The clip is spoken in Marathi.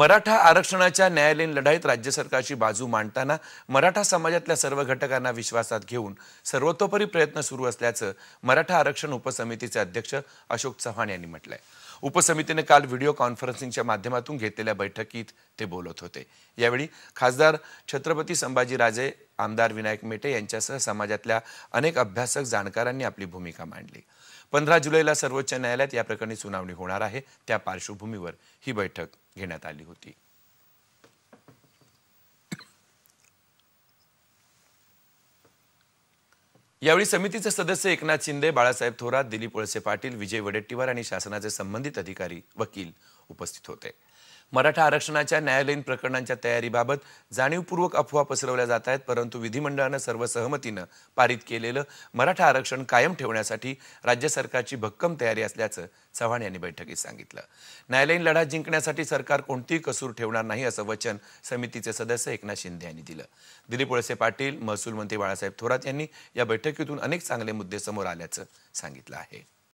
मराठा आरक्षणाच्या न्यायालयीन लढाईत राज्य सरकारची बाजू मांडताना मराठा समाजातल्या सर्व घटकांना विश्वासात घेऊन सर्वतोपरी प्रयत्न सुरू असल्याचं मराठा आरक्षण उपसमितीचे अध्यक्ष अशोक चव्हाण यांनी म्हटलंय उपसमितीने काल व्हिडिओ कॉन्फरन्सिंगच्या माध्यमातून घेतलेल्या बैठकीत ते बोलत होते यावेळी खासदार छत्रपती संभाजीराजे आमदार विनायक मेटे यांच्यासह समाजातल्या अनेक अभ्यासक जाणकारांनी आपली भूमिका मांडली पंधरा जुलैला सर्वोच्च न्यायालयात या प्रकरणी सुनावणी होणार आहे त्या पार्श्वभूमीवर ही बैठक घेण्यात आली होती यावेळी समितीचे सदस्य एकनाथ शिंदे बाळासाहेब थोरात दिलीप वळसे पाटील विजय वडेट्टीवार आणि शासनाचे संबंधित अधिकारी वकील उपस्थित होते मराठा आरक्षणाच्या न्यायालयीन प्रकरणांच्या तयारीबाबत जाणीवपूर्वक अफवा पसरवल्या जात आहेत परंतु विधिमंडळानं सर्व सहमतीनं पारित केलेलं मराठा आरक्षण कायम ठेवण्यासाठी राज्य सरकारची भक्कम तयारी असल्याचं चव्हाण यांनी बैठकीत सांगितलं न्यायालयीन लढा जिंकण्यासाठी सरकार कोणतीही कसूर ठेवणार नाही असं वचन समितीचे सदस्य एकनाथ शिंदे यांनी दिलं दिलीप वळसे पाटील महसूल मंत्री बाळासाहेब थोरात यांनी या बैठकीतून अनेक चांगले मुद्दे समोर आल्याचं सांगितलं आहे